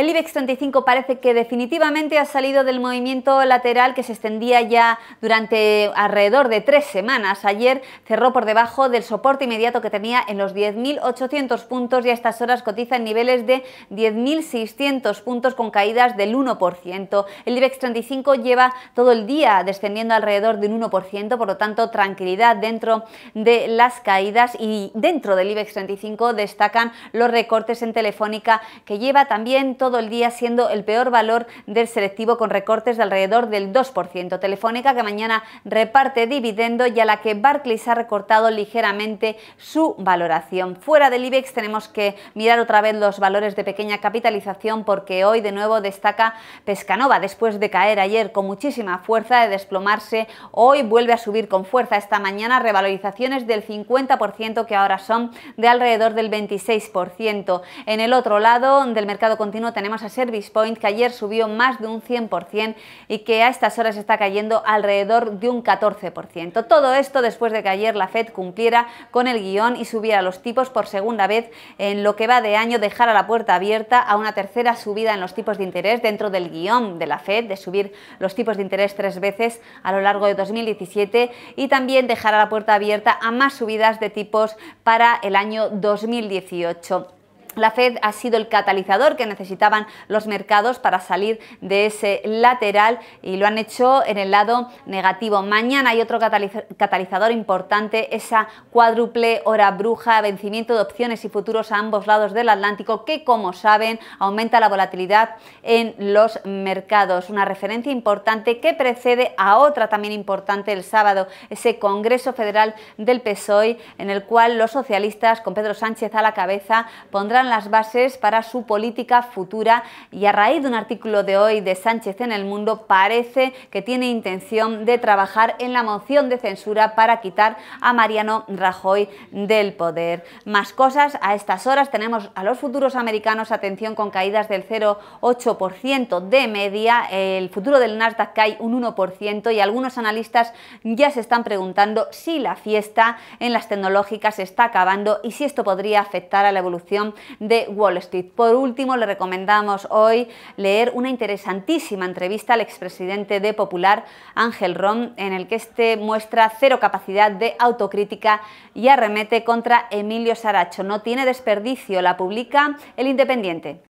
El IBEX 35 parece que definitivamente ha salido del movimiento lateral que se extendía ya durante alrededor de tres semanas. Ayer cerró por debajo del soporte inmediato que tenía en los 10.800 puntos y a estas horas cotiza en niveles de 10.600 puntos con caídas del 1%. El IBEX 35 lleva todo el día descendiendo alrededor del 1%, por lo tanto tranquilidad dentro de las caídas y dentro del IBEX 35 destacan los recortes en Telefónica que lleva también todo todo el día siendo el peor valor del selectivo con recortes de alrededor del 2%. Telefónica que mañana reparte dividendo y a la que Barclays ha recortado ligeramente su valoración. Fuera del IBEX tenemos que mirar otra vez los valores de pequeña capitalización porque hoy de nuevo destaca Pescanova después de caer ayer con muchísima fuerza, de desplomarse, hoy vuelve a subir con fuerza. Esta mañana revalorizaciones del 50% que ahora son de alrededor del 26%. En el otro lado del mercado continuo tenemos a Service Point que ayer subió más de un 100% y que a estas horas está cayendo alrededor de un 14%. Todo esto después de que ayer la Fed cumpliera con el guión y subiera los tipos por segunda vez en lo que va de año, dejara la puerta abierta a una tercera subida en los tipos de interés dentro del guión de la Fed, de subir los tipos de interés tres veces a lo largo de 2017 y también dejará la puerta abierta a más subidas de tipos para el año 2018. La Fed ha sido el catalizador que necesitaban los mercados para salir de ese lateral y lo han hecho en el lado negativo. Mañana hay otro catalizador importante, esa cuádruple hora bruja, vencimiento de opciones y futuros a ambos lados del Atlántico, que como saben aumenta la volatilidad en los mercados. Una referencia importante que precede a otra también importante el sábado, ese Congreso Federal del PSOE, en el cual los socialistas, con Pedro Sánchez a la cabeza, pondrán las bases para su política futura y a raíz de un artículo de hoy de Sánchez en El Mundo parece que tiene intención de trabajar en la moción de censura para quitar a Mariano Rajoy del poder. Más cosas, a estas horas tenemos a los futuros americanos, atención, con caídas del 0,8% de media, el futuro del Nasdaq cae un 1% y algunos analistas ya se están preguntando si la fiesta en las tecnológicas está acabando y si esto podría afectar a la evolución de Wall Street. Por último, le recomendamos hoy leer una interesantísima entrevista al expresidente de Popular, Ángel Rom, en el que este muestra cero capacidad de autocrítica y arremete contra Emilio Saracho. No tiene desperdicio, la publica El Independiente.